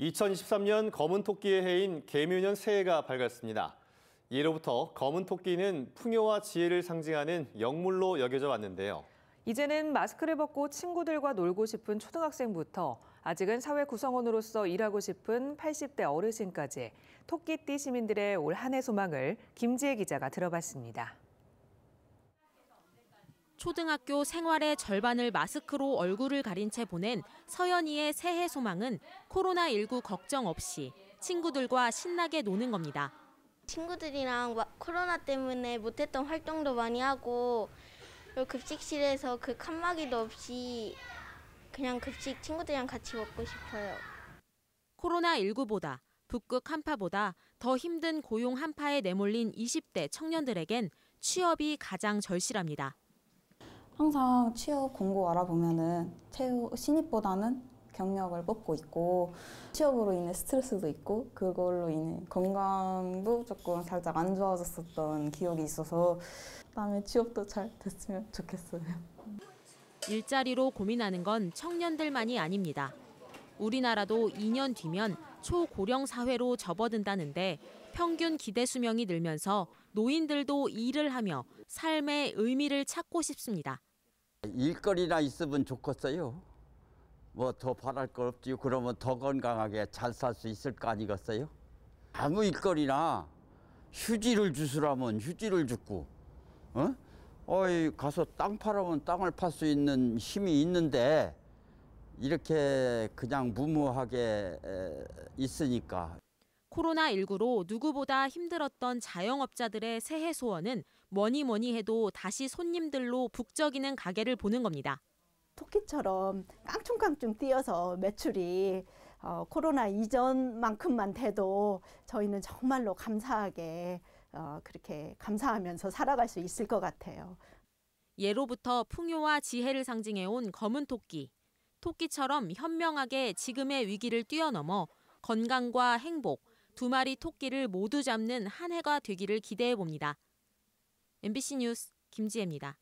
2023년 검은 토끼의 해인 개묘년 새해가 밝았습니다. 예로부터 검은 토끼는 풍요와 지혜를 상징하는 영물로 여겨져 왔는데요. 이제는 마스크를 벗고 친구들과 놀고 싶은 초등학생부터 아직은 사회 구성원으로서 일하고 싶은 80대 어르신까지 토끼띠 시민들의 올 한해 소망을 김지혜 기자가 들어봤습니다. 초등학교 생활의 절반을 마스크로 얼굴을 가린 채 보낸 서연이의 새해 소망은 코로나19 걱정 없이 친구들과 신나게 노는 겁니다. 친구들이랑 코로나 때문에 못했던 활동도 많이 하고 급식실에서 그 칸막이도 없이 그냥 급식 친구들이랑 같이 먹고 싶어요. 코로나19보다 북극 한파보다 더 힘든 고용 한파에 내몰린 20대 청년들에겐 취업이 가장 절실합니다. 항상 취업 공고 알아보면은 채우, 신입보다는 경력을 뽑고 있고 취업으로 인해 스트레스도 있고 그걸로 인해 건강도 조금 살짝 안 좋아졌었던 기억이 있어서 그다음에 취업도 잘 됐으면 좋겠어요. 일자리로 고민하는 건 청년들만이 아닙니다. 우리나라도 2년 뒤면 초고령 사회로 접어든다는데 평균 기대 수명이 늘면서 노인들도 일을 하며 삶의 의미를 찾고 싶습니다. 일거리나 있으면 좋겠어요. 뭐 더 바랄 거없지 그러면 더 건강하게 잘 살 수 있을 거 아니겠어요? 아무 일거리나 휴지를 주스라면 휴지를 줍고, 어? 어이 가서 땅 팔아면 땅을 팔 수 있는 힘이 있는데 이렇게 그냥 무모하게 있으니까. 코로나19로 누구보다 힘들었던 자영업자들의 새해 소원은 뭐니 뭐니 해도 다시 손님들로 북적이는 가게를 보는 겁니다. 토끼처럼 깡충깡충 뛰어서 매출이 어, 코로나 이전만큼만 돼도 저희는 정말로 감사하게 어, 그렇게 감사하면서 살아갈 수 있을 것 같아요. 예로부터 풍요와 지혜를 상징해온 검은 토끼. 토끼처럼 현명하게 지금의 위기를 뛰어넘어 건강과 행복, 두 마리 토끼를 모두 잡는 한 해가 되기를 기대해 봅니다. MBC 뉴스 김지혜입니다.